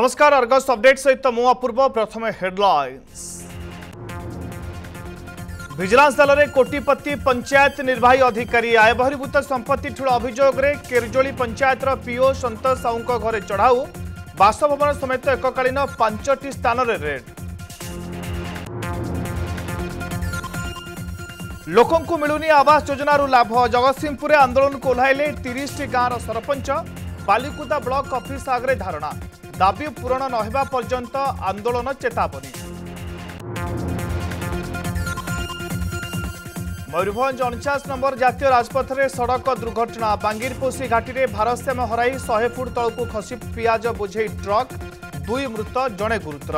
नमस्कार Argus update सहित तो मुपूर्व प्रथम हेडलैंस भिजिलांस दल ने कोटिपति पंचायत निर्वाही अधिकारी आय बहिर्भूत संपत्ति ठूल अभोग केरजोली पंचायत पीओ सतोष साहू घरे चढ़ाऊ बासभवन समेत एककालीन पांच स्थान लोक मिलूनी आवास योजन लाभ जगत सिंहपुर आंदोलन कोल्हैले तीस गांवर सरपंच बालिकुदा ब्लक अफिस् आगे धारणा ଦାବି ପୂରଣ ନ ହେବା ପର୍ଯ୍ୟନ୍ତ ଆନ୍ଦୋଳନ ଚେତାବନୀ ମୟୂରଭଞ୍ଜ ଅଣଚାଶ ନମ୍ବର ଜାତୀୟ ରାଜପଥରେ ସଡ଼କ ଦୁର୍ଘଟଣା ବାଙ୍ଗିରପୋଷି ଘାଟିରେ ଭାରସାମ୍ୟ ହରାଇ ଶହେ ଫୁଟ ତଳକୁ ଖସି ପିଆଜ ବୋଝେଇ ଟ୍ରକ୍ ଦୁଇ ମୃତ ଜଣେ ଗୁରୁତର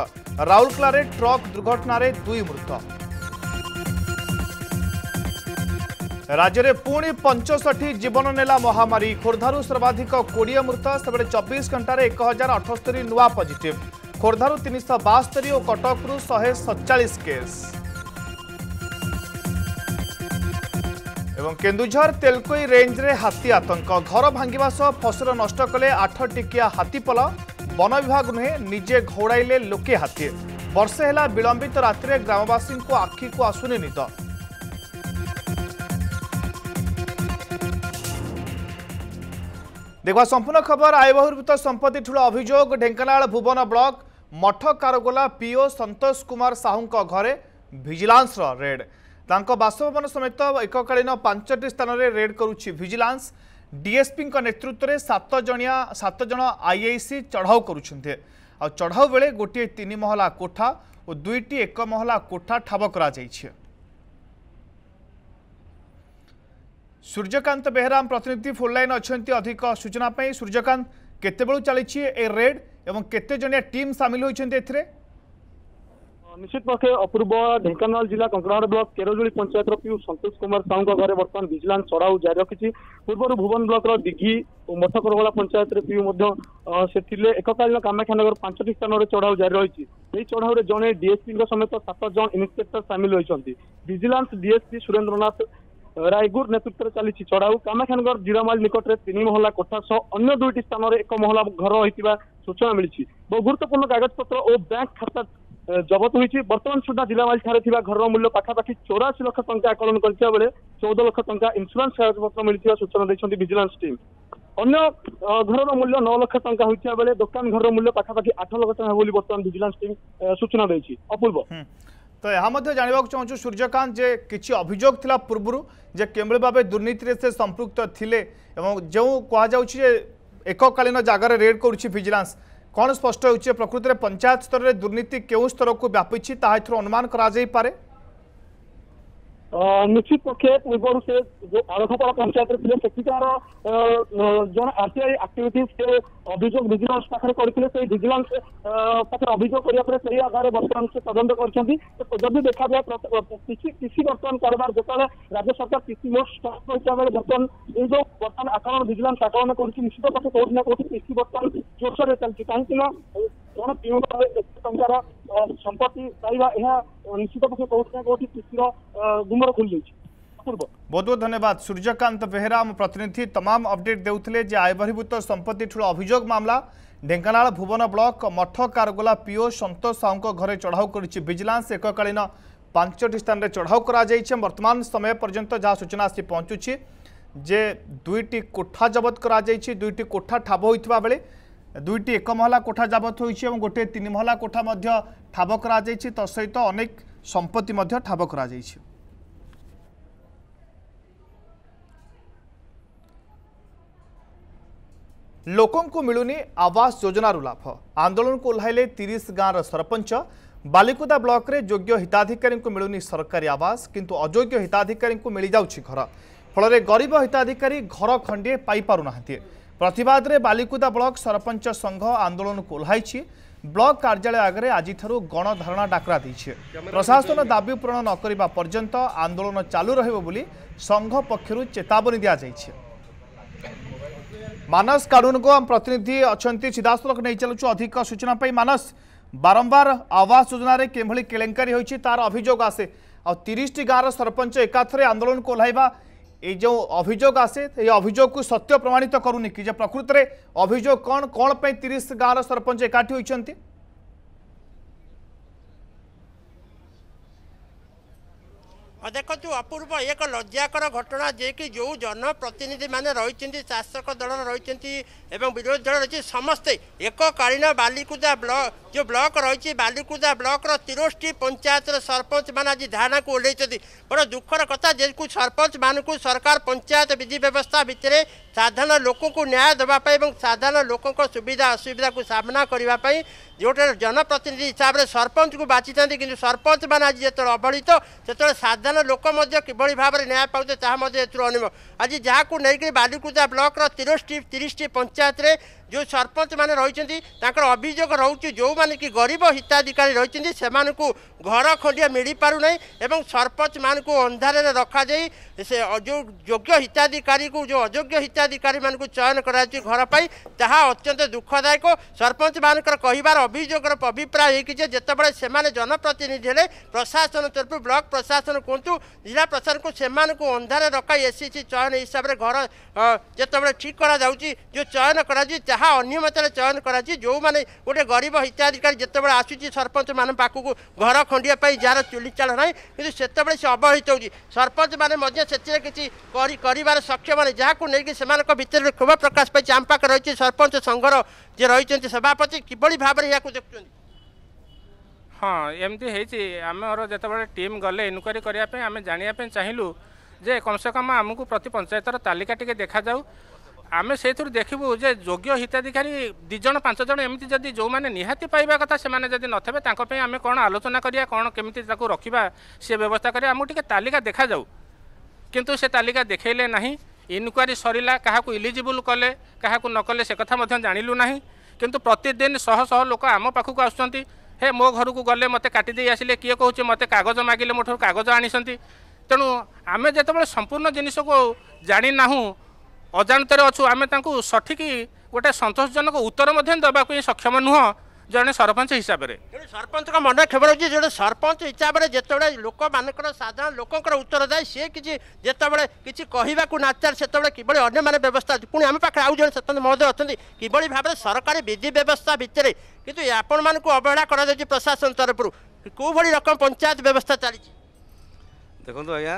ରାଉରକେଲାରେ ଟ୍ରକ୍ ଦୁର୍ଘଟଣାରେ ଦୁଇ ମୃତ রাজ্যরে পূণী 65 জীবননেলা মহামারী খোরধারু সর্বাধিক কোড়িয়া মৃতা সবরে 24 ঘন্টারে 1078 নয়া পজিটিভ খোরধারু 372 ও কটকুরু 147 কেস এবং কেন্দুঝর তেলকই রেঞ্জরে হাতি আতঙ্ক ঘর ভাঙিবা সহ ফসলা নষ্ট করে 8 টিয়া হাতি পলা বনবিভাগ নে নিজে ঘোড়াইলে লোকে হাতি বর্ষেলা বিলম্বিত রাতে গ্রামবাসী কো আকি কো আসুনে নিত দেখবা সম্পূর্ণ খবর আয় বহির্ভূত সম্পত্তি ঠুল অভিযোগ ঢেঙ্কানাল ভুবন ব্লক মঠ কারগোলা পিও সন্তোষ কুমার সাহুঙ্ক ঘরে ভিজিলান্সর রেড তাঙ্ক বাসভবন সমেত এককালীন পাঁচটি স্থানরে রেড করুছি ভিজিলান্স ডিএসপিঙ্ক নেতৃত্বে সাত জনিয়া সাত জন আইআইসি চড়াও করছেন আর চড়াও বেড়ে গোটিয়ে তিন মহলা কোঠা ও দুইটি এক মহলা কোঠা ঠাব করা যাইছে সূর্যকান্ত বেহরাম প্রতিনিধি ফোনলাইন অধিক সূচনা পাই সূর্যকান্ত কেতবেলু চালছে এই রেড এবং কেতে জনিয়া টিম সামিল হয়েছেন এতে নিশ্চিত পক্ষে অপূর্ব ঢেঙ্কানাল জেলা কঙ্কড়াহাট ব্লক কেরজুড়ি পঞ্চায়েতর পিউ সন্তোষ কুমার সাউঙ্ ঘরে বর্তমান ভিজিলান্স চড়াও জারি রাখিছি পূর্বর ভুবন ব্লকর দিঘি ও মঠকরগোলা পঞ্চায়েতরে পিউ মধ্য সে এককালীন কামাখ্যানগর পাঁচটি ସ୍ଥାନରେ চড়াও জারি ରହିଛି এই চড়াওরে জনে ডিএসপি ସମେତ ସାତ ଜଣ ଇନ୍ସପେକ୍ଟର সামিল ହୋଇଛନ୍ତି ভিজিলান্স ডিএসপি সুরেন্দ্রনাথ ରାୟଗୁର ନେତୃତ୍ୱରେ ଚାଲିଛି ଚଢ଼ାଉ କାମାକ୍ଷାନଗର ଜିରାମାଲ ନିକଟରେ ତିନି ମହଲା କୋଠା ସହ ଅନ୍ୟ ଦୁଇଟି ସ୍ଥାନରେ ଏକ ମହଲା ଘର ହୋଇଥିବା ସୂଚନା ମିଳିଛି ବହୁ ଗୁରୁତ୍ୱପୂର୍ଣ୍ଣ କାଗଜପତ୍ର ଓ ବ୍ୟାଙ୍କ ଖାତା ଜବତ ହୋଇଛି ବର୍ତ୍ତମାନ ସୁଦ୍ଧା ଜିଲ୍ଲାମାଳି ଠାରେ ଥିବା ଘରର ମୂଲ୍ୟ ପାଖାପାଖି ଚଉରାଅଶୀ ଲକ୍ଷ ଟଙ୍କା ଆକଳନ କରିଥିବା ବେଳେ ଚଉଦ ଲକ୍ଷ ଟଙ୍କା ଇନ୍ସୁରାନ୍ସ କାଗଜପତ୍ର ମିଳିଥିବା ସୂଚନା ଦେଇଛନ୍ତି ଭିଜିଲାନ୍ସ ଟିମ୍ ଅନ୍ୟ ଘରର ମୂଲ୍ୟ ନଅ ଲକ୍ଷ ଟଙ୍କା ହୋଇଥିବା ବେଳେ ଦୋକାନ ଘରର ମୂଲ୍ୟ ପାଖାପାଖି ଆଠ ଲକ୍ଷ ଟଙ୍କା ବୋଲି ବର୍ତ୍ତମାନ ଭିଜିଲାନ୍ସ ଟିମ୍ ସୂଚନା ଦେଇଛି ଅପୂର୍ବ ତ ଏହା ମଧ୍ୟ ଜାଣିବାକୁ ଚାହୁଁଛୁ ସୂର୍ଯ୍ୟକାନ୍ତ ଯେ କିଛି ଅଭିଯୋଗ ଥିଲା ପୂର୍ବରୁ ଯେ କିଭଳି ଭାବେ ଦୁର୍ନୀତିରେ ସେ ସମ୍ପୃକ୍ତ ଥିଲେ ଏବଂ ଯେଉଁ କୁହାଯାଉଛି ଯେ ଏକକାଳୀନ ଜାଗାରେ ରେଡ୍ କରୁଛି ଭିଜିଲାନ୍ସ କ'ଣ ସ୍ପଷ୍ଟ ହେଉଛି ପ୍ରକୃତରେ ପଞ୍ଚାୟତ ସ୍ତରରେ ଦୁର୍ନୀତି କେଉଁ ସ୍ତରକୁ ବ୍ୟାପିଛି ତାହା ଏଥିରୁ ଅନୁମାନ କରାଯାଇପାରେ ନିଶ୍ଚିତ ପକ୍ଷେ ପୂର୍ବରୁ ସେ ଯୋଉ ଆରଖପଡ଼ା ପଞ୍ଚାୟତରେ ଥିଲେ ସେଠିକାର ଜଣେ ଆର୍ଟିଆଇ ଆକ୍ଟିଭିଟି ସେ ଅଭିଯୋଗ ଭିଜିଲାନ୍ସ ପାଖରେ କରିଥିଲେ ସେଇ ଭିଜିଲାନ୍ସ ପାଖରେ ଅଭିଯୋଗ କରିବା ପରେ ସେଇ ଆଧାରରେ ବର୍ତ୍ତମାନ ସେ ତଦନ୍ତ କରିଛନ୍ତି ଯଦି ଦେଖାଯାଏ କିଛି କିଛି ବର୍ତ୍ତମାନ କାରବାର ଯେତେବେଳେ ରାଜ୍ୟ ସରକାର କିଛି ମୋଟ ଷ୍ଟକ୍ ହିସାବରେ ବର୍ତ୍ତମାନ ଏଇ ଯୋଉ ବର୍ତ୍ତମାନ ଆକଳନ ଭିଜିଲାନ୍ସ ଆକଳନ କରୁଛି ନିଶ୍ଚିତ ପକ୍ଷେ କୋଉଠି ନା କୋଉଠି କିଛି ବର୍ତ୍ତମାନ ଜୋରସୋରରେ ଚାଲିଛି କାହିଁକି ନା କ'ଣ କେଉଁ ଭାବେ କେତେ ଟଙ୍କାର ସମ୍ପତ୍ତି ପାଇବା ଏହା ନିଶ୍ଚିତ ପକ୍ଷେ କୋଉଠି ନା କୋଉଠି କୃଷିର ଗୁମର ଖୋଲି ଯାଇଛି ବହୁତ ବହୁତ ଧନ୍ୟବାଦ ସୂର୍ଯ୍ୟକାନ୍ତ ବେହେରା ଆମ ପ୍ରତିନିଧି ତମାମ ଅପଡେଟ୍ ଦେଉଥିଲେ ଯେ ଆୟବହିର୍ଭୂତ ସମ୍ପତ୍ତି ଠୁଳ ଅଭିଯୋଗ ମାମଲା ଢେଙ୍କାନାଳ ଭୁବନ ବ୍ଲକ ମଠ କାରଗୋଲା ପିଓ ସନ୍ତୋଷ ସାହୁଙ୍କ ଘରେ ଚଢ଼ାଉ କରିଛି ଭିଜିଲାନ୍ସ ଏକକାଳୀନ ପାଞ୍ଚଟି ସ୍ଥାନରେ ଚଢ଼ାଉ କରାଯାଇଛି ବର୍ତ୍ତମାନ ସମୟ ପର୍ଯ୍ୟନ୍ତ ଯାହା ସୂଚନା ଆସି ପହଞ୍ଚୁଛି ଯେ ଦୁଇଟି କୋଠା ଜବତ କରାଯାଇଛି ଦୁଇଟି କୋଠା ଠାବ ହୋଇଥିବା ବେଳେ दुई एक महला कोठा जबत हुन्छ मला कोठा ठाइत सम्पत्ति लोकनी आवास जोजन रु लाभ को ओलेस गाँ र सरपंच बालिकुदा ब्लक हिताधिक सरकारी आवास कि अजग्य हिताधिक मिठो घर फल गरीब हिताधिके पूँदै ପ୍ରତିବାଦରେ ବାଲିକୁଦା ବ୍ଲକ ସରପଞ୍ଚ ସଂଘ ଆନ୍ଦୋଳନକୁ ଓହ୍ଲାଇଛି ବ୍ଲକ କାର୍ଯ୍ୟାଳୟ ଆଗରେ ଆଜିଠାରୁ ଗଣଧାରଣା ଡାକରା ଦେଇଛି ପ୍ରଶାସନ ଦାବି ପୂରଣ ନ କରିବା ପର୍ଯ୍ୟନ୍ତ ଆନ୍ଦୋଳନ ଚାଲୁ ରହିବ ବୋଲି ସଂଘ ପକ୍ଷରୁ ଚେତାବନୀ ଦିଆଯାଇଛି ମାନସ କାଡୁନଙ୍କ ଆମ ପ୍ରତିନିଧି ଅଛନ୍ତି ସିଧାସଳଖ ନେଇ ଚାଲୁଛୁ ଅଧିକ ସୂଚନା ପାଇଁ ମାନସ ବାରମ୍ବାର ଆବାସ ଯୋଜନାରେ କିଭଳି କେଳେଙ୍କାରୀ ହୋଇଛି ତାର ଅଭିଯୋଗ ଆସେ ଆଉ ତିରିଶଟି ଗାଁର ସରପଞ୍ଚ ଏକାଥରେ ଆନ୍ଦୋଳନକୁ ଓହ୍ଲାଇବା ଏଇ ଯେଉଁ ଅଭିଯୋଗ ଆସେ ଏଇ ଅଭିଯୋଗକୁ ସତ୍ୟ ପ୍ରମାଣିତ କରୁନି କି ଯେ ପ୍ରକୃତରେ ଅଭିଯୋଗ କ'ଣ କ'ଣ ପାଇଁ ତିରିଶ ଗାଁର ସରପଞ୍ଚ ଏକାଠି ହୋଇଛନ୍ତି अँ अपूर्व एक लज्जाकर घटना जो जनप्रतिनिधि महिसक दल रोधी दल र समे एककालीन बालिदा ब्लक जो ब्लक रहिलेदा ब्लक र तिरोटी पञ्चायत र सरपञ्च मे धारणाको ओली बडो दुःख र कथा सरपंच म सरकार पंचायत विधि व्यवस्था भित्र ସାଧାରଣ ଲୋକଙ୍କୁ ନ୍ୟାୟ ଦେବା ପାଇଁ ଏବଂ ସାଧାରଣ ଲୋକଙ୍କ ସୁବିଧା ଅସୁବିଧାକୁ ସାମ୍ନା କରିବା ପାଇଁ ଯେଉଁଠାରେ ଜନପ୍ରତିନିଧି ହିସାବରେ ସରପଞ୍ଚକୁ ବାଛିଥାନ୍ତି କିନ୍ତୁ ସରପଞ୍ଚମାନେ ଆଜି ଯେତେବେଳେ ଅବହେଳିତ ସେତେବେଳେ ସାଧାରଣ ଲୋକ ମଧ୍ୟ କିଭଳି ଭାବରେ ନ୍ୟାୟ ପାଉଛନ୍ତି ତାହା ମଧ୍ୟ ଏଥିରୁ ଅନୁଭବ ଆଜି ଯାହାକୁ ନେଇକରି ବାଲିକୁଦା ବ୍ଲକର ତିରିଶଟି ତିରିଶଟି ପଞ୍ଚାୟତରେ जो सरपंच मैंने रही अभोग रोच जो मैंने कि गरीब हिताधिकारी रही घर खंडिया मिल पारना एवं सरपंच मान अंधार रखा जाए से जो योग्य हिताधिकारी को जो अजोग्य हिताधिकारी मान चयन करपाई ता अत्यंत दुखदायक सरपंच मान कहार अभोग अभिप्राय होगी जितेबाला से जनप्रतिनिधि प्रशासन तरफ ब्लक प्रशासन कहतु जिला प्रशासन को सेमान को अंधार रखा सी चयन हिसाब से घर जितेबाला ठीक करा जो चयन करा ତାହା ଅନ୍ୟ ମତରେ ଚୟନ କରାଯାଇଛି ଯେଉଁମାନେ ଗୋଟେ ଗରିବ ହିତାଧିକାରୀ ଯେତେବେଳେ ଆସୁଛି ସରପଞ୍ଚମାନଙ୍କ ପାଖକୁ ଘର ଖଣ୍ଡିବା ପାଇଁ ଯାହାର ଚୁଲିଚାଳ ନାହିଁ କିନ୍ତୁ ସେତେବେଳେ ସେ ଅବହେଳିତ ହେଉଛି ସରପଞ୍ଚମାନେ ମଧ୍ୟ ସେଥିରେ କିଛି କରିବାର ସକ୍ଷମ ନାହିଁ ଯାହାକୁ ନେଇକି ସେମାନଙ୍କ ଭିତରେ କ୍ଷୋଭ ପ୍ରକାଶ ପାଇଛି ଆମ ପାଖରେ ରହିଛି ସରପଞ୍ଚ ସଂଘର ଯିଏ ରହିଛନ୍ତି ସଭାପତି କିଭଳି ଭାବରେ ଏହାକୁ ଦେଖୁଛନ୍ତି ହଁ ଏମିତି ହେଇଛି ଆମର ଯେତେବେଳେ ଟିମ୍ ଗଲେ ଇନକ୍ୱାରୀ କରିବା ପାଇଁ ଆମେ ଜାଣିବା ପାଇଁ ଚାହିଁଲୁ ଯେ କମ୍ସେ କମ୍ ଆମକୁ ପ୍ରତି ପଞ୍ଚାୟତର ତାଲିକା ଟିକେ ଦେଖାଯାଉ ଆମେ ସେଇଥିରୁ ଦେଖିବୁ ଯେ ଯୋଗ୍ୟ ହିତାଧିକାରୀ ଦୁଇ ଜଣ ପାଞ୍ଚ ଜଣ ଏମିତି ଯଦି ଯେଉଁମାନେ ନିହାତି ପାଇବା କଥା ସେମାନେ ଯଦି ନଥିବେ ତାଙ୍କ ପାଇଁ ଆମେ କ'ଣ ଆଲୋଚନା କରିବା କ'ଣ କେମିତି ତାକୁ ରଖିବା ସେ ବ୍ୟବସ୍ଥା କରିବା ଆମକୁ ଟିକେ ତାଲିକା ଦେଖାଯାଉ କିନ୍ତୁ ସେ ତାଲିକା ଦେଖାଇଲେ ନାହିଁ ଇନକ୍ୱାରି ସରିଲା କାହାକୁ ଇଲିଜିବୁଲ୍ କଲେ କାହାକୁ ନ କଲେ ସେ କଥା ମଧ୍ୟ ଜାଣିଲୁ ନାହିଁ କିନ୍ତୁ ପ୍ରତିଦିନ ଶହ ଶହ ଲୋକ ଆମ ପାଖକୁ ଆସୁଛନ୍ତି ହେ ମୋ ଘରକୁ ଗଲେ ମୋତେ କାଟିଦେଇ ଆସିଲେ କିଏ କହୁଛି ମୋତେ କାଗଜ ମାଗିଲେ ମୋ ଠାରୁ କାଗଜ ଆଣିଛନ୍ତି ତେଣୁ ଆମେ ଯେତେବେଳେ ସମ୍ପୂର୍ଣ୍ଣ ଜିନିଷକୁ ଜାଣିନାହୁଁ ଅଜାଣତରେ ଅଛୁ ଆମେ ତାଙ୍କୁ ସଠିକ୍ ଗୋଟେ ସନ୍ତୋଷଜନକ ଉତ୍ତର ମଧ୍ୟ ଦେବାକୁ ହିଁ ସକ୍ଷମ ନୁହଁ ଜଣେ ସରପଞ୍ଚ ହିସାବରେ ତେଣୁ ସରପଞ୍ଚଙ୍କ ମନରେ ଖବର ହେଉଛି ଜଣେ ସରପଞ୍ଚ ହିସାବରେ ଯେତେବେଳେ ଲୋକମାନଙ୍କର ସାଧାରଣ ଲୋକଙ୍କର ଉତ୍ତର ଯାଏ ସେ କିଛି ଯେତେବେଳେ କିଛି କହିବାକୁ ନାଚାର ସେତେବେଳେ କିଭଳି ଅନ୍ୟମାନେ ବ୍ୟବସ୍ଥା ଅଛି ପୁଣି ଆମ ପାଖରେ ଆଉ ଜଣେ ସ୍ୱତନ୍ତ୍ର ମହୋଦୟ ଅଛନ୍ତି କିଭଳି ଭାବରେ ସରକାରୀ ବିଧି ବ୍ୟବସ୍ଥା ଭିତରେ କିନ୍ତୁ ଆପଣମାନଙ୍କୁ ଅବହେଳା କରାଯାଇଛି ପ୍ରଶାସନ ତରଫରୁ କେଉଁଭଳି ରକମ ପଞ୍ଚାୟତ ବ୍ୟବସ୍ଥା ଚାଲିଛି ଦେଖନ୍ତୁ ଆଜ୍ଞା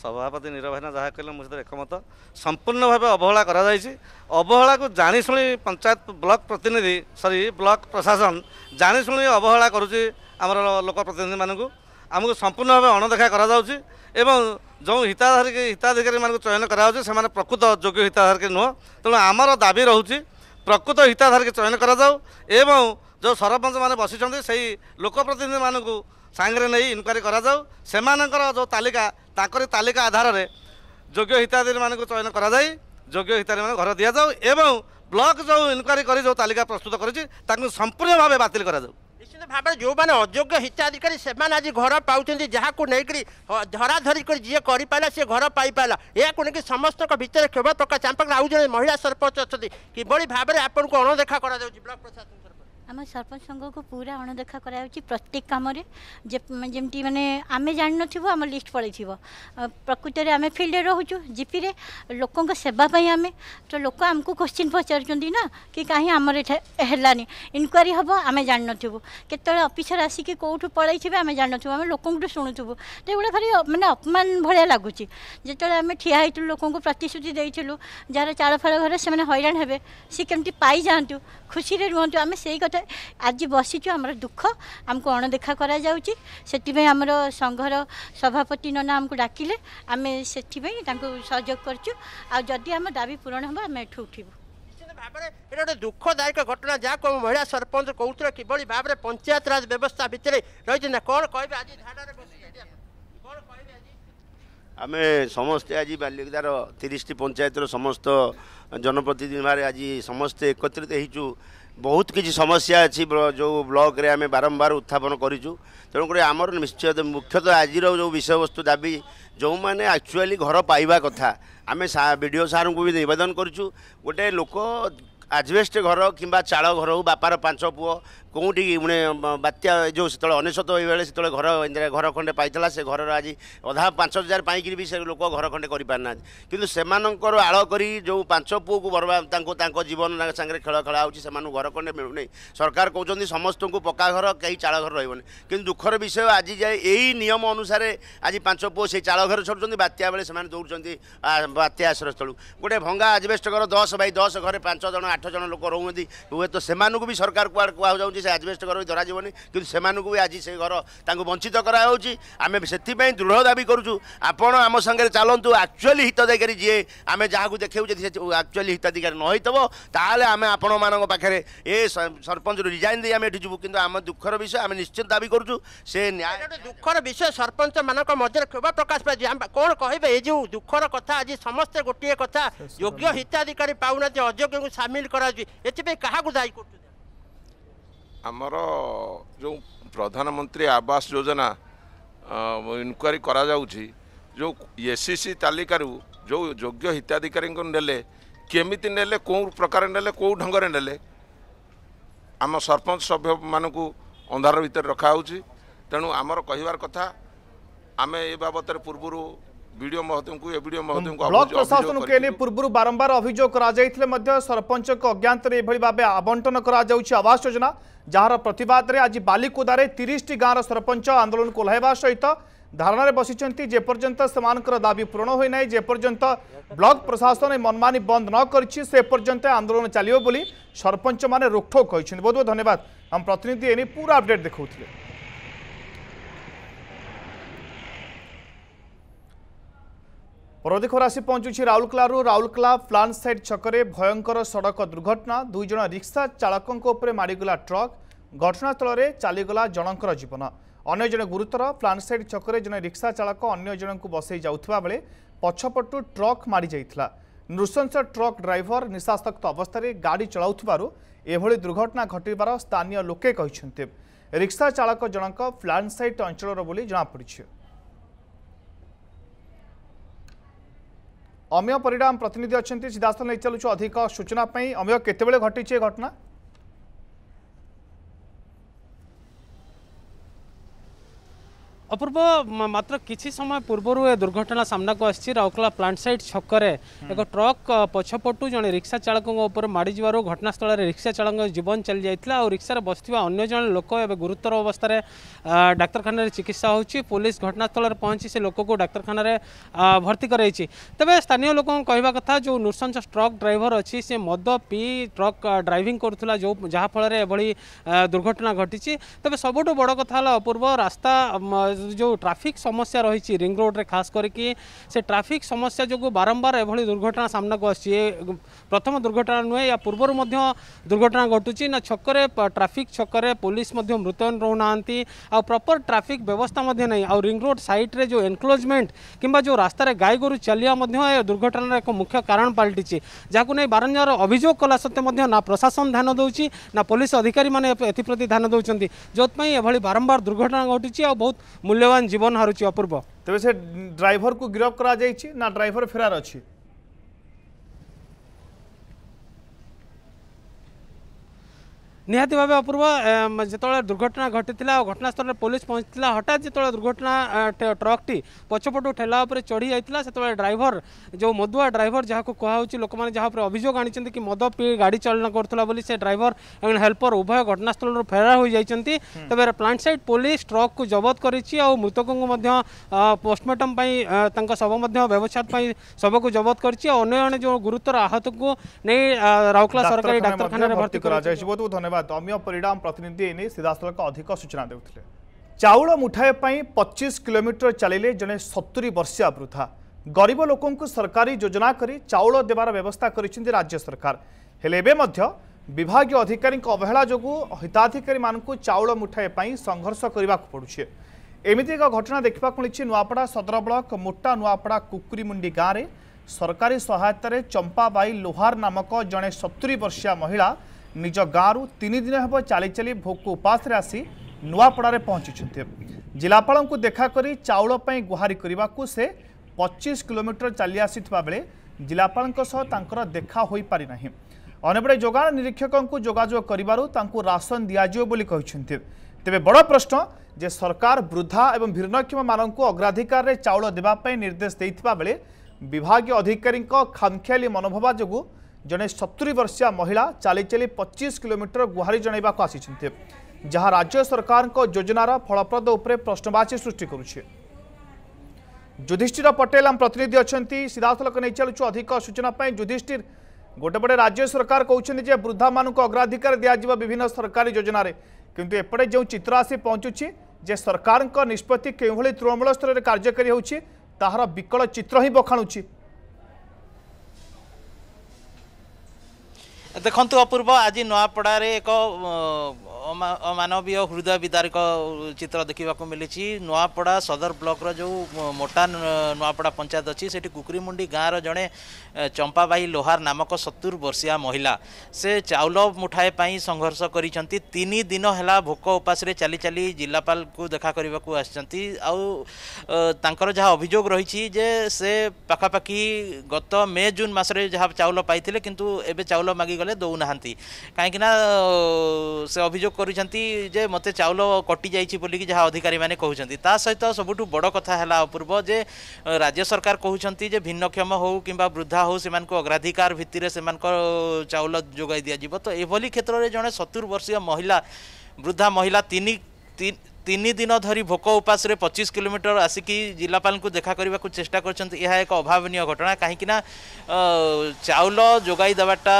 ସଭାପତି ନୀର ଭାଇନା ଯାହା କହିଲେ ମୁଁ ସେଥିରେ ଏକମତ ସମ୍ପୂର୍ଣ୍ଣ ଭାବେ ଅବହେଳା କରାଯାଇଛି ଅବହେଳାକୁ ଜାଣିଶୁଣି ପଞ୍ଚାୟତ ବ୍ଲକ ପ୍ରତିନିଧି ସରି ବ୍ଲକ ପ୍ରଶାସନ ଜାଣିଶୁଣି ଅବହେଳା କରୁଛି ଆମର ଲୋକ ପ୍ରତିନିଧିମାନଙ୍କୁ ଆମକୁ ସମ୍ପୂର୍ଣ୍ଣ ଭାବେ ଅଣଦେଖା କରାଯାଉଛି ଏବଂ ଯେଉଁ ହିତାଧିକାରୀ ହିତାଧିକାରୀମାନଙ୍କୁ ଚୟନ କରାଯାଉଛି ସେମାନେ ପ୍ରକୃତ ଯୋଗ୍ୟ ହିତାଧିକାରୀ ନୁହଁ ତେଣୁ ଆମର ଦାବି ରହୁଛି ପ୍ରକୃତ ହିତାଧିକାରୀ ଚୟନ କରାଯାଉ ଏବଂ ଯେଉଁ ସରପଞ୍ଚମାନେ ବସିଛନ୍ତି ସେହି ଲୋକ ପ୍ରତିନିଧିମାନଙ୍କୁ ସାଙ୍ଗରେ ନେଇ ଇନକ୍ୱାରି କରାଯାଉ ସେମାନଙ୍କର ଯେଉଁ ତାଲିକା ତାଙ୍କରି ତାଲିକା ଆଧାରରେ ଯୋଗ୍ୟ ହିତାଧିକାରୀମାନଙ୍କୁ ଚୟନ କରାଯାଇ ଯୋଗ୍ୟ ହିତାଧିକାରୀମାନଙ୍କୁ ଘର ଦିଆଯାଉ ଏବଂ ବ୍ଲକ ଯେଉଁ ଇନକ୍ୱାରି କରି ଯେଉଁ ତାଲିକା ପ୍ରସ୍ତୁତ କରିଛି ତାଙ୍କୁ ସମ୍ପୂର୍ଣ୍ଣ ଭାବେ ବାତିଲ କରାଯାଉ ନିଶ୍ଚିତ ଭାବରେ ଯେଉଁମାନେ ଅଯୋଗ୍ୟ ହିତାଧିକାରୀ ସେମାନେ ଆଜି ଘର ପାଉଛନ୍ତି ଯାହାକୁ ନେଇକରି ଧରାଧରି କରି ଯିଏ କରିପାରିଲା ସିଏ ଘର ପାଇପାରିଲା ଏହାକୁ ନେଇକି ସମସ୍ତଙ୍କ ଭିତରେ କ୍ଷୋଭ ପ୍ରକାଶ ଆମ ପାଖରେ ଆଉ ଜଣେ ମହିଳା ସରପଞ୍ଚ ଅଛନ୍ତି କିଭଳି ଭାବରେ ଆପଣଙ୍କୁ ଅଣଦେଖା କରାଯାଉଛି ବ୍ଲକ ପ୍ରଶାସନ ଆମ ସରପଞ୍ଚ ସଂଘକୁ ପୁରା ଅଣଦେଖା କରାଯାଉଛି ପ୍ରତ୍ୟେକ କାମରେ ଯେ ଯେମିତି ମାନେ ଆମେ ଜାଣିନଥିବୁ ଆମ ଲିଷ୍ଟ ପଳେଇଥିବ ପ୍ରକୃତରେ ଆମେ ଫିଲ୍ଡରେ ରହୁଛୁ ଜିପିରେ ଲୋକଙ୍କ ସେବା ପାଇଁ ଆମେ ତ ଲୋକ ଆମକୁ କୋଶ୍ଚିନ୍ ପଚାରୁଛନ୍ତି ନା କି କାହିଁ ଆମର ଏଠା ହେଲାନି ଇନକ୍ୱାରି ହେବ ଆମେ ଜାଣିନଥିବୁ କେତେବେଳେ ଅଫିସର ଆସିକି କେଉଁଠୁ ପଳେଇଥିବେ ଆମେ ଜାଣିନଥିବୁ ଆମେ ଲୋକଙ୍କଠୁ ଶୁଣୁଥିବୁ ତ ଏଗୁଡ଼ା ଖାଲି ମାନେ ଅପମାନ ଭଳିଆ ଲାଗୁଛି ଯେତେବେଳେ ଆମେ ଠିଆ ହେଇଥିଲୁ ଲୋକଙ୍କୁ ପ୍ରତିଶ୍ରୁତି ଦେଇଥିଲୁ ଯାହାର ଚାଳ ଫାଳ ଘରେ ସେମାନେ ହଇରାଣ ହେବେ ସେ କେମିତି ପାଇଯାଆନ୍ତୁ ଖୁସିରେ ରୁହନ୍ତୁ ଆମେ ସେଇ କଥା ଆଜି ବସିଛୁ ଆମର ଦୁଃଖ ଆମକୁ ଅଣଦେଖା କରାଯାଉଛି ସେଥିପାଇଁ ଆମର ସଂଘର ସଭାପତି ନନା ଆମକୁ ଡାକିଲେ ଆମେ ସେଥିପାଇଁ ତାଙ୍କୁ ସହଯୋଗ କରିଛୁ ଆଉ ଯଦି ଆମ ଦାବି ପୂରଣ ହେବ ଆମେ ଏଠୁ ଉଠିବୁ ଭାବରେ ଏଇଟା ଗୋଟେ ଦୁଃଖଦାୟକ ଘଟଣା ଯାହାକୁ ଆମ ମହିଳା ସରପଞ୍ଚ କହୁଥିଲେ କିଭଳି ଭାବରେ ପଞ୍ଚାୟତରାଜ ବ୍ୟବସ୍ଥା ଭିତରେ ରହିଛି ନା କ'ଣ କହିବେ ଆଜି ଧାଡ଼ରେ ବସିଛନ୍ତି କ'ଣ କହିବେ ଆଜି ଆମେ ସମସ୍ତେ ଆଜି ବାଲ୍ୟିକଦାର ତିରିଶଟି ପଞ୍ଚାୟତର ସମସ୍ତ ଜନପ୍ରତିନିଧି ଭାବରେ ଆଜି ସମସ୍ତେ ଏକତ୍ରିତ ହେଇଛୁ ବହୁତ କିଛି ସମସ୍ୟା ଅଛି ଯେଉଁ ବ୍ଲକରେ ଆମେ ବାରମ୍ବାର ଉତ୍ଥାପନ କରିଛୁ ତେଣୁକରି ଆମର ନିଶ୍ଚୟ ମୁଖ୍ୟତଃ ଆଜିର ଯେଉଁ ବିଷୟବସ୍ତୁ ଦାବି ଯେଉଁମାନେ ଆକ୍ଚୁଆଲି ଘର ପାଇବା କଥା ଆମେ ବି ଡି ଓ ସାର୍ଙ୍କୁ ବି ନିବେଦନ କରୁଛୁ ଗୋଟେ ଲୋକ ଆଜବେଷ୍ଟ ଘର କିମ୍ବା ଚାଳ ଘର ହଉ ବାପାର ପାଞ୍ଚ ପୁଅ କେଉଁଠିକି ପୁଣି ବାତ୍ୟା ଯେଉଁ ସେତେବେଳେ ଅନେଶ୍ୱତ ଏଇବେଳେ ସେତେବେଳେ ଘର ଘର ଖଣ୍ଡେ ପାଇଥିଲା ସେ ଘରର ଆଜି ଅଧା ପାଞ୍ଚ ହଜାର ପାଇଁକିରି ବି ସେ ଲୋକ ଘର ଖଣ୍ଡେ କରିପାରିନାହାନ୍ତି କିନ୍ତୁ ସେମାନଙ୍କର ଆଳ କରି ଯେଉଁ ପାଞ୍ଚ ପୁଅକୁ ବରବା ତାଙ୍କୁ ତାଙ୍କ ଜୀବନ ସାଙ୍ଗରେ ଖେଳ ଖେଳା ହେଉଛି ସେମାନଙ୍କୁ ଘର ଖଣ୍ଡେ ମିଳୁନି ସରକାର କହୁଛନ୍ତି ସମସ୍ତଙ୍କୁ ପକ୍କା ଘର କେହି ଚାଳ ଘର ରହିବନି କିନ୍ତୁ ଦୁଃଖର ବିଷୟ ଆଜି ଯାଏ ଏଇ ନିୟମ ଅନୁସାରେ ଆଜି ପାଞ୍ଚ ପୁଅ ସେଇ ଚାଳ ଘର ଛାଡ଼ୁଛନ୍ତି ବାତ୍ୟା ବେଳେ ସେମାନେ ଦୌଡ଼ୁଛନ୍ତି ବାତ୍ୟା ଆଶ୍ରୟସ୍ଥଳୀ ଗୋଟେ ଭଙ୍ଗା ଆଜବେଷ୍ଟ ଘର ଦଶ ବାଇ ଦଶ ଘରେ ପାଞ୍ଚ ଜଣ ଆଠ ଜଣ ଲୋକ ରହୁଛନ୍ତି ହୁଏତ ସେମାନଙ୍କୁ ବି ସରକାର କୁଆଡ଼େ କୁହାଯାଉଛି ସେ ଆଜବେଷ୍ଟ ଘର ବି ଧରାଯିବନି କିନ୍ତୁ ସେମାନଙ୍କୁ ବି ଆଜି ସେ ଘର ତାଙ୍କୁ ବଞ୍ଚିତ କରାହେଉଛି ଆମେ ସେଥିପାଇଁ ଦୃଢ଼ ଦାବି କରୁଛୁ ଆପଣ ଆମ ସାଙ୍ଗରେ ଚାଲନ୍ତୁ ଆକ୍ଚୁଆଲି ହିତ ଦେଇକରି ଯିଏ ଆମେ ଯାହାକୁ ଦେଖେଉ ଯଦି ସେ ଆକ୍ଚୁଆଲି ହିତାଧିକାରୀ ନ ହୋଇଥିବ ତାହେଲେ ଆମେ ଆପଣମାନଙ୍କ ପାଖରେ ଏ ସରପଞ୍ଚରୁ ରିଜାଇନ୍ ଦେଇ ଆମେ ଏଠି ଯିବୁ କିନ୍ତୁ ଆମ ଦୁଃଖର ବିଷୟ ଆମେ ନିଶ୍ଚିତ ଦାବି କରୁଛୁ ସେ ନ୍ୟାୟ ଦୁଃଖର ବିଷୟ ସରପଞ୍ଚମାନଙ୍କ ମଧ୍ୟରେ କ୍ଷୋଭ ପ୍ରକାଶ ପାଇଛି ଆମେ କ'ଣ କହିବେ ଏ ଯେଉଁ ଦୁଃଖର କଥା ଆଜି ସମସ୍ତେ ଗୋଟିଏ କଥା ଯୋଗ୍ୟ ହିତାଧିକାରୀ ପାଉନାହାନ୍ତି ଅଯୋଗ୍ୟଙ୍କୁ ସାମିଲ କରାଯାଉଛି ଏଥିପାଇଁ କାହାକୁ ଦାୟୀ କରୁଛନ୍ତି ଆମର ଯେଉଁ ପ୍ରଧାନମନ୍ତ୍ରୀ ଆବାସ ଯୋଜନା ଇନକ୍ୱାରି କରାଯାଉଛି ଯେଉଁ ଏସ୍ ସି ତାଲିକାରୁ ଯେଉଁ ଯୋଗ୍ୟ ହିତାଧିକାରୀଙ୍କୁ ନେଲେ କେମିତି ନେଲେ କେଉଁ ପ୍ରକାର ନେଲେ କେଉଁ ଢଙ୍ଗରେ ନେଲେ ଆମ ସରପଞ୍ଚ ସଭ୍ୟମାନଙ୍କୁ ଅନ୍ଧାର ଭିତରେ ରଖାହେଉଛି ତେଣୁ ଆମର କହିବାର କଥା ଆମେ ଏ ବାବଦରେ ପୂର୍ବରୁ ବିଡ଼ିଓ ମହୋଦୟଙ୍କୁ ଏବିଡ଼ିଓ ମହୋଦୟଙ୍କୁ ବ୍ଲକ ପ୍ରଶାସନକୁ ଏନେଇ ପୂର୍ବରୁ ବାରମ୍ବାର ଅଭିଯୋଗ କରାଯାଇଥିଲେ ମଧ୍ୟ ସରପଞ୍ଚଙ୍କ ଅଜ୍ଞାତରେ ଏଭଳି ଭାବେ ଆବଣ୍ଟନ କରାଯାଉଛି ଆବାସ ଯୋଜନା ଯାହାର ପ୍ରତିବାଦରେ ଆଜି ବାଲିକୁଦାରେ ତିରିଶଟି ଗାଁର ସରପଞ୍ଚ ଆନ୍ଦୋଳନକୁ ଓହ୍ଲାଇବା ସହିତ ଧାରଣାରେ ବସିଛନ୍ତି ଯେପର୍ଯ୍ୟନ୍ତ ସେମାନଙ୍କର ଦାବି ପୂରଣ ହୋଇନାହିଁ ଯେପର୍ଯ୍ୟନ୍ତ ବ୍ଲକ ପ୍ରଶାସନ ମନମାନି ବନ୍ଦ ନ କରିଛି ସେ ପର୍ଯ୍ୟନ୍ତ ଆନ୍ଦୋଳନ ଚାଲିବ ବୋଲି ସରପଞ୍ଚମାନେ ରୋକଠୋକ କହିଛନ୍ତି ବହୁତ ବହୁତ ଧନ୍ୟବାଦ ଆମ ପ୍ରତିନିଧି ଏନେଇ ପୁରା ଅପଡେଟ୍ ଦେଖାଉଥିଲେ পরবর্তী খবর আসি পৌঁছুছি রাউরকেলার রাউরকেলা প্লান্ট সাইড ছকরে ভয়ঙ্কর সড়ক দুর্ঘটনা দুইজন রিক্সা চালক উপরে মাড়িগলা ট্রক ঘটনাস্থলের চালিগলা জনকর জীবন অন্য জন গুরুতর প্লান্ট সাইড ছকরে জন রিক্সা চালক অন্য জনক বসাই যাওয়া বেড়ে পছপটু ট্রক মাড়ি যাই নৃশংস ট্রক ড্রাইভর নিশাসক্ত অবস্থায় গাড়ি চলাউবার এভাবে দুর্ঘটনা ঘটবার স্থানীয় লোকে কিন্তু রিক্সা চালক জনক প্লান্ট সাইট অঞ্চল বলে জনাপড়ছে ଅମୟ ପରିଡ଼ାମ ପ୍ରତିନିଧି ଅଛନ୍ତି ସିଧାସଳଖ ନେଇ ଚାଲୁଛୁ ଅଧିକ ସୂଚନା ପାଇଁ ଅମୟ କେତେବେଳେ ଘଟିଛି ଏ ଘଟଣା অপূর্ব মাত্র কিছু সময় পূর্বর এ দুর্ঘটনা সামনাকু আসছে রাউরকেলা প্লান্ট সাইট ছকরে এক ট্রক পছপটু জন রিক্সা চালক উপরে মাড়ি যাবার ঘটনাস্থলের রিক্সা চালক জীবন চাল যাই রিক্সার বসিবা অন্য জন লোক এবে গুরুতর অবস্থায় ডাক্তারখানার চিকিৎসা হচ্ছে পুলিশ ঘটনাস্থলের পৌঁছি সে লোককে ডাক্তারখানার ভর্তি করাইছে তবে স্থানীয় লোক কহা কথা যে নৃশংস ট্রক ড্রাইভর অছি সে মদ পি ট্রক ড্রাইভিং করুলা যাফলের এভাবে দুর্ঘটনা ঘটিছে তবে সবুঠু বড় কথা হল অপূর্ব রাস্তা जो ट्राफिक समस्या रही रिंग रोड रे खास करके से ट्राफिक समस्या जो बारंबार एभली दुर्घटना सामना को आ प्रथम दुर्घटना नुहे या पूर्व दुर्घटना घटू ना छक ट्राफिक छक पुलिस मृतयन रोना आ प्रपर ट्राफिक व्यवस्था नहीं आउ रिंग रोड सैट्रे जो एनक्लोजमेंट कि जो रास्त गाई गोर चलिया दुर्घटना एक मुख्य कारण पलटी जहाँ को नहीं बारंबार अभोग कला सत्वे ना प्रशासन ध्यान दूसरी ना पुलिस अधिकारी मैंने ध्यान दौरान जोप्रति बारंबार दुर्घटना घटू बहुत মূল্যবান জীবন হারুচি অপূর্ব তবে সে ড্রাইভর কু গিরফ করা যাইছি না ড্রাইভর ফেরার অছি ନିହାତି ଭାବେ ଅପୂର୍ବ ଯେତେବେଳେ ଦୁର୍ଘଟଣା ଘଟିଥିଲା ଆଉ ଘଟଣାସ୍ଥଳରେ ପୋଲିସ ପହଞ୍ଚିଥିଲା ହଠାତ୍ ଯେତେବେଳେ ଦୁର୍ଘଟଣା ଟ୍ରକ୍ଟି ପଛପଟୁ ଠେଲା ଉପରେ ଚଢ଼ି ଯାଇଥିଲା ସେତେବେଳେ ଡ୍ରାଇଭର ଯେଉଁ ମଦୁଆ ଡ୍ରାଇଭର ଯାହାକୁ କୁହାହେଉଛି ଲୋକମାନେ ଯାହା ଉପରେ ଅଭିଯୋଗ ଆଣିଛନ୍ତି କି ମଦ ପିଇ ଗାଡ଼ି ଚାଳନା କରୁଥିଲା ବୋଲି ସେ ଡ୍ରାଇଭର ଏବଂ ହେଲ୍ପର ଉଭୟ ଘଟଣାସ୍ଥଳରୁ ଫେରାର ହୋଇଯାଇଛନ୍ତି ତେବେ ପ୍ଲାଣ୍ଟ ସାଇଟ୍ ପୋଲିସ ଟ୍ରକ୍କୁ ଜବତ କରିଛି ଆଉ ମୃତକଙ୍କୁ ମଧ୍ୟ ପୋଷ୍ଟମର୍ଟମ୍ ପାଇଁ ତାଙ୍କ ଶବ ମଧ୍ୟ ବ୍ୟବଚ୍ଛେଦ ପାଇଁ ଶବକୁ ଜବତ କରିଛି ଆଉ ଅନ୍ୟ ଜଣେ ଯେଉଁ ଗୁରୁତର ଆହତକୁ ନେଇ ରାଉରକେଲା ସରକାରୀ ଡାକ୍ତରଖାନାରେ ଭର୍ତ୍ତି କରାଯାଇଛି ବହୁତ ଧନ୍ୟବାଦ दम्य परिणाम प्रतिनिधि सिधासलठा पच्चिस किलोमिटर चाहिँ गरेब लोकरी जोजना गरि चाउ विभागीय अधिक अवहेला जो हिताधिक मुठाए मुठाइप संघर्ष घटना पडुना देख्दा नुवापडा सदर ब्लक मोटा नुवापडा कुकुर मुन्डी गाँ र सरकारी सहायतले चम्पाई लोहार नामक जन सतुरी वर्षिया महिला निज गाँव तीन दिन हम चली चली भोग को उपास आसी नुआपड़े पहुँची जिलापा देखाक चाउल गुहारी करने को से पचीस कलोमीटर चली आसी बेले जिलापा देखा हो पारिना अनेपटे जोगाण निरीक्षकों जोजोग करसन दिजाव तेरे बड़ प्रश्न जे सरकार वृद्धा और भिन्नक्षम मान अग्राधिकार चाउल देवाई निर्देश देता बेले विभाग अधिकारी खामखियाली मनोभा जो ଜଣେ ସତୁରି ବର୍ଷିଆ ମହିଳା ଚାଲି ଚାଲି ପଚିଶ କିଲୋମିଟର ଗୁହାରି ଜଣାଇବାକୁ ଆସିଛନ୍ତି ଯାହା ରାଜ୍ୟ ସରକାରଙ୍କ ଯୋଜନାର ଫଳପ୍ରଦ ଉପରେ ପ୍ରଶ୍ନବାଚୀ ସୃଷ୍ଟି କରୁଛି ଯୁଧିଷ୍ଠିର ପଟେଲ ଆମ ପ୍ରତିନିଧି ଅଛନ୍ତି ସିଧାସଳଖ ନେଇ ଚାଲୁଛୁ ଅଧିକ ସୂଚନା ପାଇଁ ଯୁଧିଷ୍ଠିର ଗୋଟେ ପଟେ ରାଜ୍ୟ ସରକାର କହୁଛନ୍ତି ଯେ ବୃଦ୍ଧାମାନଙ୍କୁ ଅଗ୍ରାଧିକାର ଦିଆଯିବ ବିଭିନ୍ନ ସରକାରୀ ଯୋଜନାରେ କିନ୍ତୁ ଏପଟେ ଯେଉଁ ଚିତ୍ର ଆସି ପହଞ୍ଚୁଛି ଯେ ସରକାରଙ୍କ ନିଷ୍ପତ୍ତି କେଉଁଭଳି ତୃଣମୂଳ ସ୍ତରରେ କାର୍ଯ୍ୟକାରୀ ହେଉଛି ତାହାର ବିକଳ ଚିତ୍ର ହିଁ ବଖାଣୁଛି देखन्थु अपूर्व आजि न्वापडारे एक ଅମାନବୀୟ ହୃଦୟ ବିଦାରକ ଚିତ୍ର ଦେଖିବାକୁ ମିଳିଛି ନୂଆପଡ଼ା ସଦର ବ୍ଲକର ଯେଉଁ ମୋଟା ନୂଆପଡ଼ା ପଞ୍ଚାୟତ ଅଛି ସେଠି କୁକୁରିମୁଣ୍ଡି ଗାଁର ଜଣେ ଚମ୍ପାବାଇ ଲୋହାର ନାମକ ସତୁରି ବର୍ଷିଆ ମହିଳା ସେ ଚାଉଳ ମୁଠାଏ ପାଇଁ ସଂଘର୍ଷ କରିଛନ୍ତି ତିନି ଦିନ ହେଲା ଭୋକ ଉପାସରେ ଚାଲି ଚାଲି ଜିଲ୍ଲାପାଳଙ୍କୁ ଦେଖା କରିବାକୁ ଆସିଛନ୍ତି ଆଉ ତାଙ୍କର ଯାହା ଅଭିଯୋଗ ରହିଛି ଯେ ସେ ପାଖାପାଖି ଗତ ମେ ଜୁନ୍ ମାସରେ ଯାହା ଚାଉଳ ପାଇଥିଲେ କିନ୍ତୁ ଏବେ ଚାଉଳ ମାଗିଗଲେ ଦେଉନାହାନ୍ତି କାହିଁକିନା ସେ ଅଭିଯୋଗ ଅଭିଯୋଗ କରୁଛନ୍ତି ଯେ ମୋତେ ଚାଉଳ କଟିଯାଇଛି ବୋଲିକି ଯାହା ଅଧିକାରୀମାନେ କହୁଛନ୍ତି ତା ସହିତ ସବୁଠୁ ବଡ଼ କଥା ହେଲା ଅପୂର୍ବ ଯେ ରାଜ୍ୟ ସରକାର କହୁଛନ୍ତି ଯେ ଭିନ୍ନକ୍ଷମ ହେଉ କିମ୍ବା ବୃଦ୍ଧା ହେଉ ସେମାନଙ୍କୁ ଅଗ୍ରାଧିକାର ଭିତ୍ତିରେ ସେମାନଙ୍କ ଚାଉଳ ଯୋଗାଇ ଦିଆଯିବ ତ ଏଭଳି କ୍ଷେତ୍ରରେ ଜଣେ ସତୁରି ବର୍ଷୀୟ ମହିଳା ବୃଦ୍ଧା ମହିଳା ତିନି ତିନି ଦିନ ଧରି ଭୋକ ଉପାସରେ ପଚିଶ କିଲୋମିଟର ଆସିକି ଜିଲ୍ଲାପାଳଙ୍କୁ ଦେଖା କରିବାକୁ ଚେଷ୍ଟା କରିଛନ୍ତି ଏହା ଏକ ଅଭାବନୀୟ ଘଟଣା କାହିଁକିନା ଚାଉଳ ଯୋଗାଇ ଦେବାଟା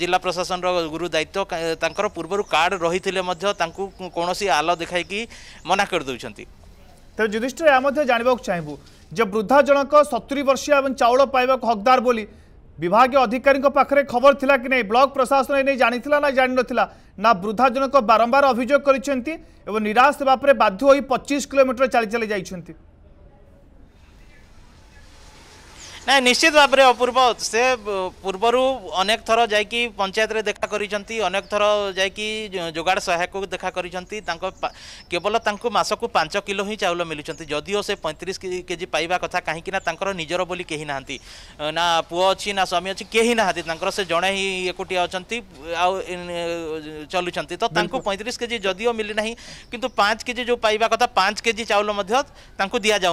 ଜିଲ୍ଲା ପ୍ରଶାସନର ଗୁରୁ ଦାୟିତ୍ୱ ତାଙ୍କର ପୂର୍ବରୁ କାର୍ଡ଼ ରହିଥିଲେ ମଧ୍ୟ ତାଙ୍କୁ କୌଣସି ଆଲ ଦେଖାଇକି ମନା କରିଦେଉଛନ୍ତି ତେବେ ଯୁଧିଷ୍ଠିର ଏହା ମଧ୍ୟ ଜାଣିବାକୁ ଚାହିଁବୁ ଯେ ବୃଦ୍ଧା ଜଣକ ସତୁରି ବର୍ଷିଆ ଏବଂ ଚାଉଳ ପାଇବାକୁ ହକଦାର ବୋଲି ବିଭାଗୀୟ ଅଧିକାରୀଙ୍କ ପାଖରେ ଖବର ଥିଲା କି ନାହିଁ ବ୍ଲକ ପ୍ରଶାସନ ଏନେଇ ଜାଣିଥିଲା ନା ଜାଣିନଥିଲା ନା ବୃଦ୍ଧା ଜଣକ ବାରମ୍ବାର ଅଭିଯୋଗ କରିଛନ୍ତି ଏବଂ ନିରାଶ ହେବା ପରେ ବାଧ୍ୟ ହୋଇ ପଚିଶ କିଲୋମିଟର ଚାଲି ଚାଲି ଯାଇଛନ୍ତି ना निश्चित भाव में अपूर्व से पूर्वर अनेक थर जा पंचायत रे देखा करनेक थर जा जोगाड़ सहायक देखा करवल मसक पांच किलो ही चाउल मिलूँ जदिओ से पैंतीस के जी पाइबा कथ कहीं निजर बोली कहीं ना ना पुह अच्छी ना स्वामी अच्छी कहीं ना से जड़े ही एकुटिया अच्छा चलुं तो पैंतीस के जी जदिओ मिली ना कि पाँच के जी जो पाइबा कथ पांच के जी चाउल दि जाऊ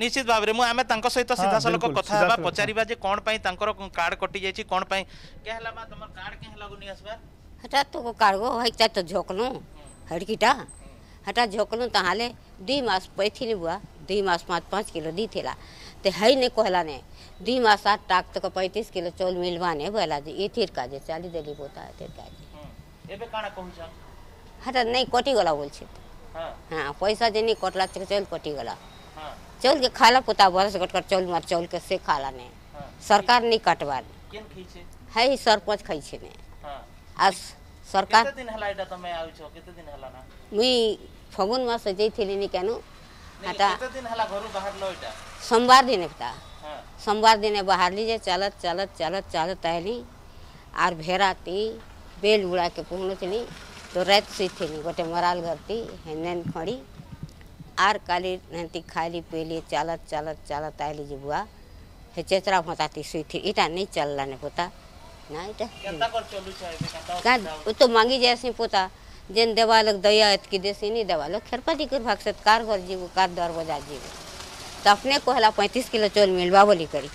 ନିଶ୍ଚିତ ଭାବରେ ମୁଁ ଆମେ ତାଙ୍କ ସହିତ ସିଧାସଳଖ କଥା ହେବା ପଚାରିବା ଯେ କ'ଣ ପାଇଁ ତାଙ୍କର କାର୍ଡ କଟି ଯାଇଛି କ'ଣ ପାଇଁ କେ ହେଲା ମା ତମର କାର୍ଡ କେ ହେଲା ଗୁନି ଆସିବା ହେଟା ତ କାର୍ଡ ଗୋ ଭାଇ ତା ତ ଝୋକନୁ ହଡ଼କିଟା ହେଟା ଝୋକନୁ ତାହେଲେ ଦୁଇ ମାସ ପଇଥିଲି ବୁଆ ଦୁଇ ମାସ ପାଞ୍ଚ ପାଞ୍ଚ କିଲୋ ଦେଇଥିଲା ते है नहीं कहला ने दी मास सात टाक तक पैंतीस किलो चौल मिलवा ने बोला जी ये थीर काजे चाली देली बोता है थीर काजे एबे काना कहूचा हटा नहीं कटी गला बोल छी हां पैसा जे नहीं कटला चल कटी गला चौल के खाला पोता बरस कट कर चौल मार चौल के से खाला ने हाँ। सरकार नहीं कटवा है ही सरपंच खैसे ने हाँ। आ सरकार कितने कितने दिन दिन आउ छो मुई फगुन मास से जई जैथिली नि केनु हटा सोमवार दिन हटा हाँ। सोमवार दिन बाहर लीजिए चलत चलत चलत चलत आयली आर भेराती बेल उड़ा के पहुँचली तो रात सी थी गोटे मराल घर थी हेन खड़ी आर काली नहीं खाली पेली चालत चालत चालत आयली जी बुआ हे चेतरा होता ती सुई इटा नहीं चलला ने पोता ना इटा का तो मांगी जैसे पोता जेन देवा लोग दया की देसी नहीं देवा लोग खेरपाती कर भाग सत्कार कर जीव कार दर बजा जीव तो अपने को हला पैंतीस किलो चोल मिलवा बोली करी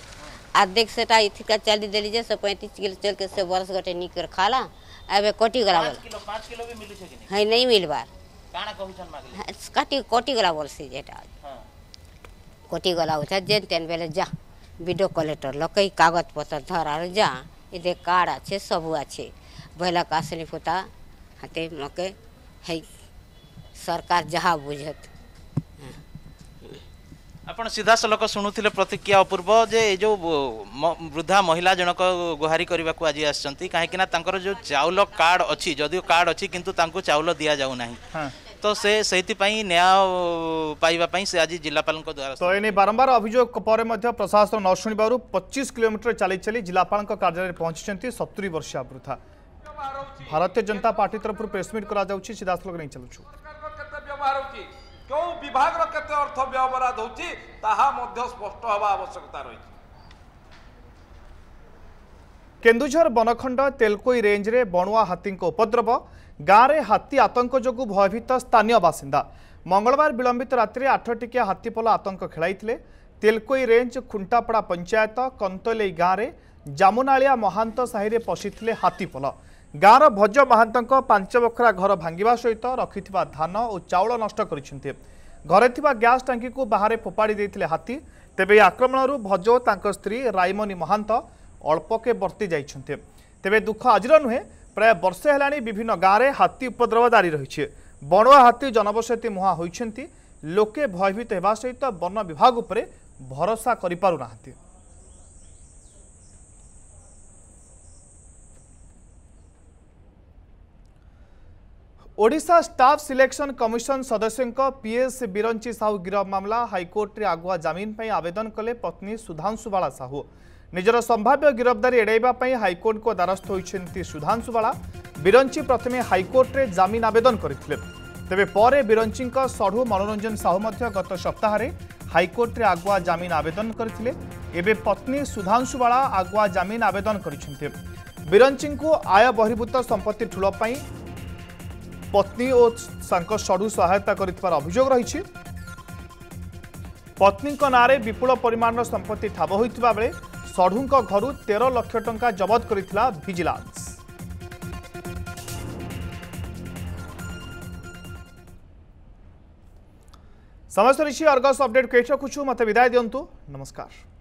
देख सेटा का चली देली जे से पैंतीस किलो चोल के से वर्ष गोटे कर खाला अब कटी गला बोला है नहीं मिलबार कटिगला कलेक्टर लक कागज पत्र धर जा सब अच्छे बैला का आसली पोता हाथे मके सरकार जहा बुझत सीधा सलक शुणुले प्रतिक्रिया जो वृद्धा महिला जनक गुहारी करने चाउल कार्ड अच्छी जदि कार्ड अच्छी चाउल दि जाऊना तो से सही आज जिलापाल द्वारा तो एने बारंबार अभियोग प्रशासन न शुणवर पचीस किलोमीटर चली चली जिलापाल कार्यालय पहुंची सतुरी वर्षिया वृथा भारतीय जनता पार्टी तरफ प्रेस कर सीधा बनखंड तेलकोई रेंज रे बणुआ हाथी उपद्रव ଗାଁରେ ହାତୀ ଆତଙ୍କ ଯୋଗୁଁ ଭୟଭୀତ ସ୍ଥାନୀୟ ବାସିନ୍ଦା ମଙ୍ଗଳବାର ବିଳମ୍ବିତ ରାତିରେ ଆଠଟିକିଆ ହାତୀପଲ ଆତଙ୍କ ଖେଳାଇଥିଲେ ତେଲକୋଇ ରେଞ୍ଜ ଖୁଣ୍ଟାପଡ଼ା ପଞ୍ଚାୟତ କନ୍ତଲେଇ ଗାଁରେ ଜାମୁନାଳିଆ ମହାନ୍ତ ସାହିରେ ପଶିଥିଲେ ହାତୀପଲ ଗାଁର ଭଜ ମହାନ୍ତଙ୍କ ପାଞ୍ଚ ବଖରା ଘର ଭାଙ୍ଗିବା ସହିତ ରଖିଥିବା ଧାନ ଓ ଚାଉଳ ନଷ୍ଟ କରିଛନ୍ତି ଘରେ ଥିବା ଗ୍ୟାସ୍ ଟାଙ୍କିକୁ ବାହାରେ ଫୋପାଡ଼ି ଦେଇଥିଲେ ହାତୀ ତେବେ ଏହି ଆକ୍ରମଣରୁ ଭଜ ଓ ତାଙ୍କ ସ୍ତ୍ରୀ ରାଇମନି ମହାନ୍ତ ଅଳ୍ପକେ ବର୍ତ୍ତି ଯାଇଛନ୍ତି ତେବେ ଦୁଃଖ ଆଜିର ନୁହେଁ ପ୍ରାୟ ବର୍ଷେ ହେଲାଣି ବିଭିନ୍ନ ଗାଁରେ ହାତୀ ଉପଦ୍ରବ ଜାରି ରହିଛି ବଣୁଆ ହାତୀ ଜନବସତି ମୁହାଁ ହୋଇଛନ୍ତି ଲୋକେ ଭୟଭୀତ ହେବା ସହିତ ବନ ବିଭାଗ ଉପରେ ଭରସା କରିପାରୁନାହାନ୍ତି ଓଡ଼ିଶା ଷ୍ଟାଫ୍ ସିଲେକ୍ସନ୍ କମିଶନ ସଦସ୍ୟଙ୍କ ପିଏସ୍ ବିରଞ୍ଚି ସାହୁ ଗିରଫ ମାମଲା ହାଇକୋର୍ଟରେ ଆଗୁଆ ଜାମିନ ପାଇଁ ଆବେଦନ କଲେ ପତ୍ନୀ ସୁଧାଂଶୁ ବାଳା ସାହୁ ନିଜର ସମ୍ଭାବ୍ୟ ଗିରଫଦାରୀ ଏଡ଼ାଇବା ପାଇଁ ହାଇକୋର୍ଟଙ୍କ ଦ୍ୱାରସ୍ଥ ହୋଇଛନ୍ତି ସୁଧାଂଶୁ ବାଳା ବିରଞ୍ଚି ପ୍ରଥମେ ହାଇକୋର୍ଟରେ ଜାମିନ ଆବେଦନ କରିଥିଲେ ତେବେ ପରେ ବିରଞ୍ଚିଙ୍କ ସଢ଼ୁ ମନୋରଞ୍ଜନ ସାହୁ ମଧ୍ୟ ଗତ ସପ୍ତାହରେ ହାଇକୋର୍ଟରେ ଆଗୁଆ ଜାମିନ ଆବେଦନ କରିଥିଲେ ଏବେ ପତ୍ନୀ ସୁଧାଂଶୁ ବାଳା ଆଗୁଆ ଜାମିନ ଆବେଦନ କରିଛନ୍ତି ବିରଞ୍ଚିଙ୍କୁ ଆୟ ବହିର୍ଭୂତ ସମ୍ପତ୍ତି ଠୁଳ ପାଇଁ ପତ୍ନୀ ଓ ତାଙ୍କ ସଢ଼ୁ ସହାୟତା କରିଥିବାର ଅଭିଯୋଗ ରହିଛି ପତ୍ନୀଙ୍କ ନାଁରେ ବିପୁଳ ପରିମାଣର ସମ୍ପତ୍ତି ଠାବ ହୋଇଥିବା ବେଳେ सढ़ू घर तेर लक्ष टा जबत करजिला समस्त ऋषि अर्गस अपडेट को रखु मत विदाय दिंतु नमस्कार